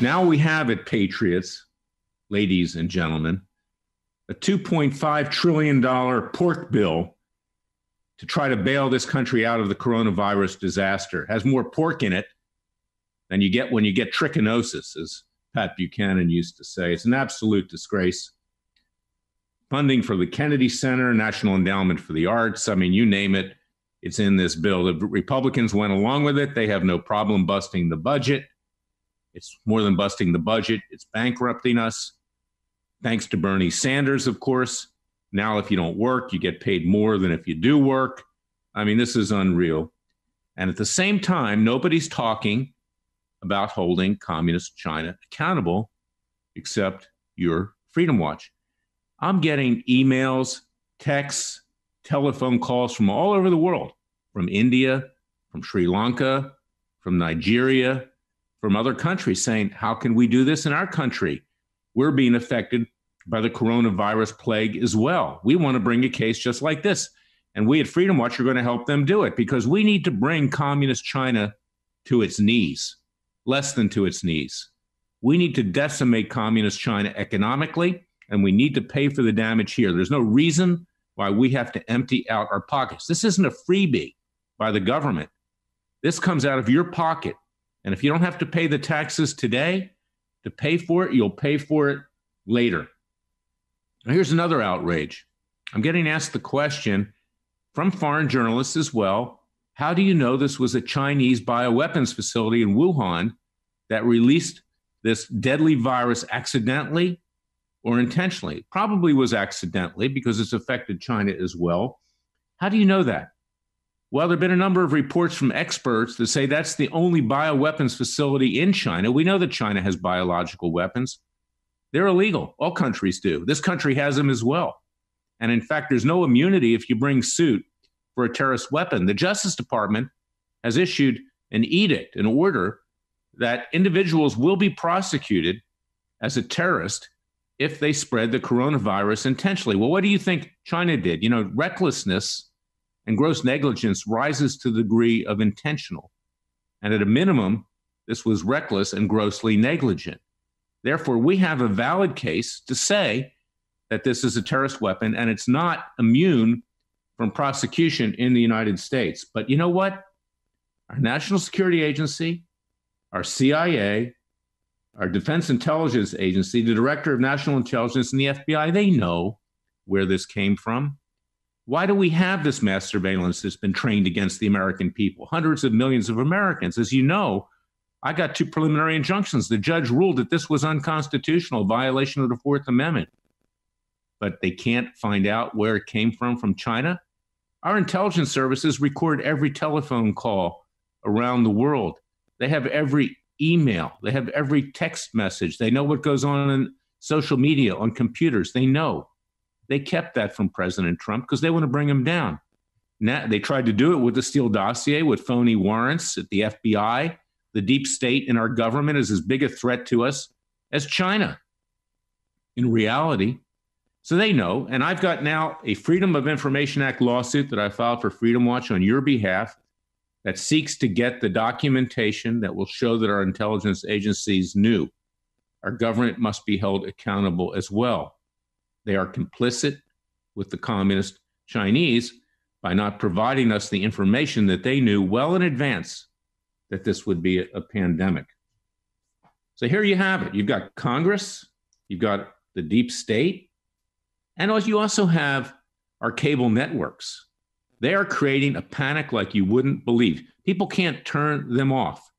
Now we have it, Patriots, ladies and gentlemen, a $2.5 trillion pork bill to try to bail this country out of the coronavirus disaster. It has more pork in it than you get when you get trichinosis, as Pat Buchanan used to say. It's an absolute disgrace. Funding for the Kennedy Center, National Endowment for the Arts, I mean, you name it, it's in this bill. The Republicans went along with it. They have no problem busting the budget. It's more than busting the budget, it's bankrupting us. Thanks to Bernie Sanders, of course. Now, if you don't work, you get paid more than if you do work. I mean, this is unreal. And at the same time, nobody's talking about holding communist China accountable except your Freedom Watch. I'm getting emails, texts, telephone calls from all over the world, from India, from Sri Lanka, from Nigeria, from other countries saying, How can we do this in our country? We're being affected by the coronavirus plague as well. We want to bring a case just like this. And we at Freedom Watch are going to help them do it because we need to bring communist China to its knees, less than to its knees. We need to decimate communist China economically, and we need to pay for the damage here. There's no reason why we have to empty out our pockets. This isn't a freebie by the government. This comes out of your pocket and if you don't have to pay the taxes today to pay for it, you'll pay for it later. Now, here's another outrage. I'm getting asked the question from foreign journalists as well how do you know this was a Chinese bioweapons facility in Wuhan that released this deadly virus accidentally or intentionally? Probably was accidentally because it's affected China as well. How do you know that? Well, there have been a number of reports from experts that say that's the only bioweapons facility in China. We know that China has biological weapons. They're illegal. All countries do. This country has them as well. And in fact, there's no immunity if you bring suit for a terrorist weapon. The Justice Department has issued an edict, an order that individuals will be prosecuted as a terrorist if they spread the coronavirus intentionally. Well, what do you think China did? You know, recklessness and gross negligence rises to the degree of intentional. And at a minimum, this was reckless and grossly negligent. Therefore, we have a valid case to say that this is a terrorist weapon and it's not immune from prosecution in the United States. But you know what? Our National Security Agency, our CIA, our Defense Intelligence Agency, the Director of National Intelligence, and the FBI, they know where this came from. Why do we have this mass surveillance that's been trained against the American people? Hundreds of millions of Americans. As you know, I got two preliminary injunctions. The judge ruled that this was unconstitutional, violation of the Fourth Amendment. But they can't find out where it came from from China. Our intelligence services record every telephone call around the world. They have every email, they have every text message. They know what goes on in social media, on computers. They know. They kept that from President Trump because they want to bring him down. Now, they tried to do it with the Steele dossier, with phony warrants at the FBI. The deep state in our government is as big a threat to us as China in reality. So they know. And I've got now a Freedom of Information Act lawsuit that I filed for Freedom Watch on your behalf that seeks to get the documentation that will show that our intelligence agencies knew. Our government must be held accountable as well. They are complicit with the communist Chinese by not providing us the information that they knew well in advance that this would be a, pandemic. So here you have it. You've got Congress, you've got the deep state, and you also have our cable networks. They are creating a panic like you wouldn't believe. People can't turn them off.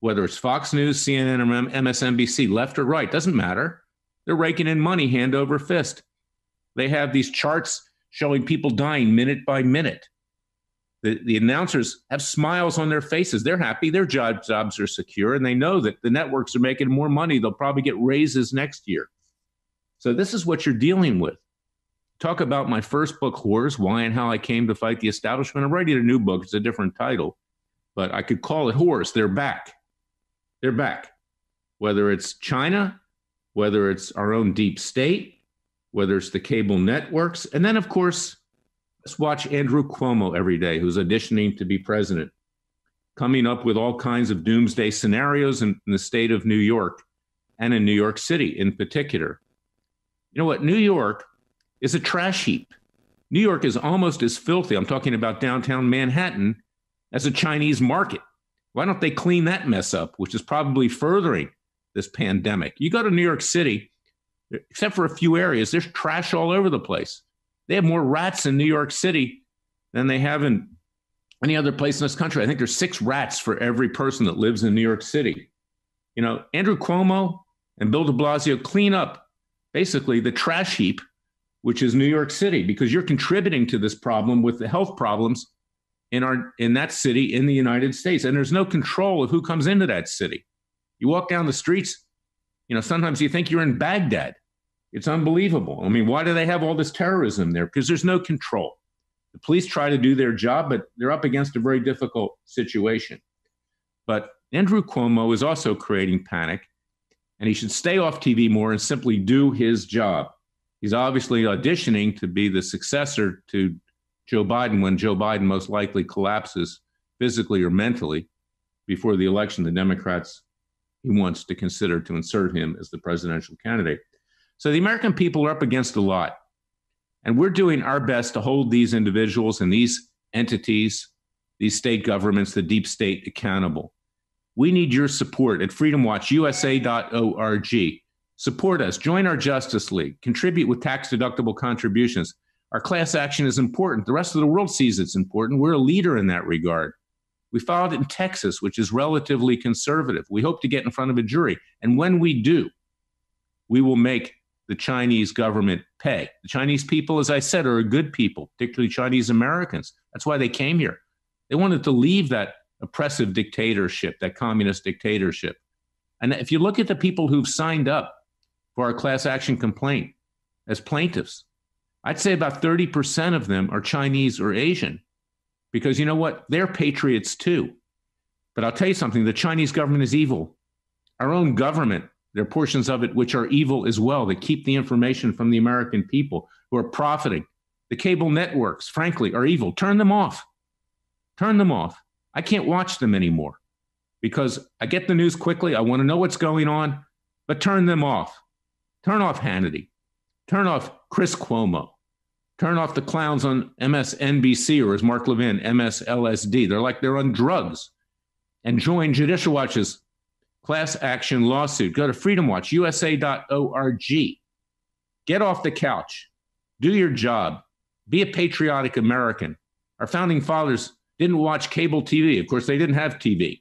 Whether it's Fox News, CNN, or MSNBC, left or right, doesn't matter. They're raking in money hand over fist. They have these charts showing people dying minute by minute. The, the announcers have smiles on their faces. They're happy. Their job, jobs are secure, and they know that the networks are making more money. They'll probably get raises next year. So, this is what you're dealing with. Talk about my first book, Horrors Why and How I Came to Fight the Establishment. I'm writing a new book, it's a different title, but I could call it Horrors. They're back. They're back. Whether it's China, whether it's our own deep state, whether it's the cable networks. And then, of course, let's watch Andrew Cuomo every day, who's auditioning to be president, coming up with all kinds of doomsday scenarios in, in the state of New York and in New York City in particular. You know what? New York is a trash heap. New York is almost as filthy. I'm talking about downtown Manhattan as a Chinese market. Why don't they clean that mess up, which is probably furthering this pandemic. You go to New York City, except for a few areas, there's trash all over the place. They have more rats in New York City than they have in any other place in this country. I think there's six rats for every person that lives in New York City. You know, Andrew Cuomo and Bill de Blasio clean up basically the trash heap, which is New York City, because you're contributing to this problem with the health problems in our in that city in the United States. And there's no control of who comes into that city. You walk down the streets, you know, sometimes you think you're in Baghdad. It's unbelievable. I mean, why do they have all this terrorism there? Because there's no control. The police try to do their job, but they're up against a very difficult situation. But Andrew Cuomo is also creating panic, and he should stay off TV more and simply do his job. He's obviously auditioning to be the successor to Joe Biden when Joe Biden most likely collapses physically or mentally before the election. The Democrats he wants to consider to insert him as the presidential candidate. So the American people are up against a lot. And we're doing our best to hold these individuals and these entities, these state governments, the deep state accountable. We need your support at freedomwatchusa.org. Support us, join our Justice League, contribute with tax deductible contributions. Our class action is important. The rest of the world sees it's important. We're a leader in that regard. We filed it in Texas, which is relatively conservative. We hope to get in front of a jury. And when we do, we will make the Chinese government pay. The Chinese people, as I said, are a good people, particularly Chinese Americans. That's why they came here. They wanted to leave that oppressive dictatorship, that communist dictatorship. And if you look at the people who've signed up for our class action complaint as plaintiffs, I'd say about 30% of them are Chinese or Asian because you know what? They're patriots too. But I'll tell you something the Chinese government is evil. Our own government, there are portions of it which are evil as well. They keep the information from the American people who are profiting. The cable networks, frankly, are evil. Turn them off. Turn them off. I can't watch them anymore because I get the news quickly. I want to know what's going on, but turn them off. Turn off Hannity. Turn off Chris Cuomo. Turn off the clowns on MSNBC or as Mark Levin, MSLSD. They're like they're on drugs. And join Judicial Watch's class action lawsuit. Go to freedomwatchusa.org. Get off the couch. Do your job. Be a patriotic American. Our founding fathers didn't watch cable TV. Of course, they didn't have TV.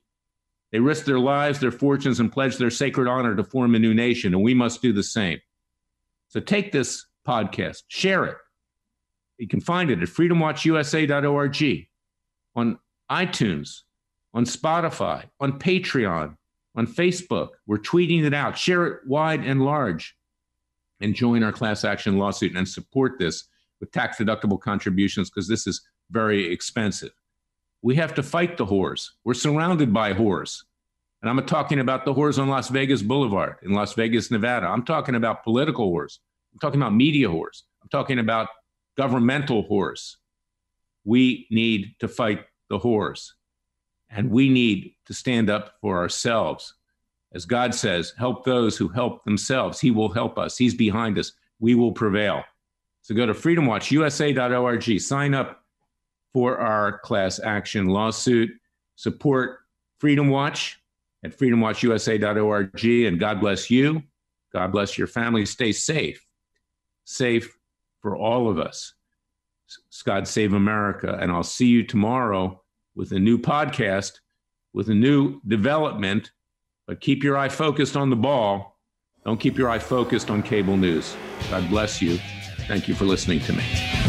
They risked their lives, their fortunes, and pledged their sacred honor to form a new nation, and we must do the same. So take this podcast, share it, you can find it at freedomwatchusa.org, on iTunes, on Spotify, on Patreon, on Facebook. We're tweeting it out. Share it wide and large. And join our class action lawsuit and support this with tax deductible contributions because this is very expensive. We have to fight the whores. We're surrounded by whores. And I'm talking about the whores on Las Vegas Boulevard in Las Vegas, Nevada. I'm talking about political whores. I'm talking about media whores. I'm talking about governmental whores. We need to fight the whores. And we need to stand up for ourselves. As God says, help those who help themselves. He will help us. He's behind us. We will prevail. So go to freedomwatchusa.org, sign up for our class action lawsuit, support Freedom Watch at freedomwatchusa.org. And God bless you. God bless your family. Stay safe. Safe for all of us. God Save America. And I'll see you tomorrow with a new podcast, with a new development. But keep your eye focused on the ball. Don't keep your eye focused on cable news. God bless you. Thank you for listening to me.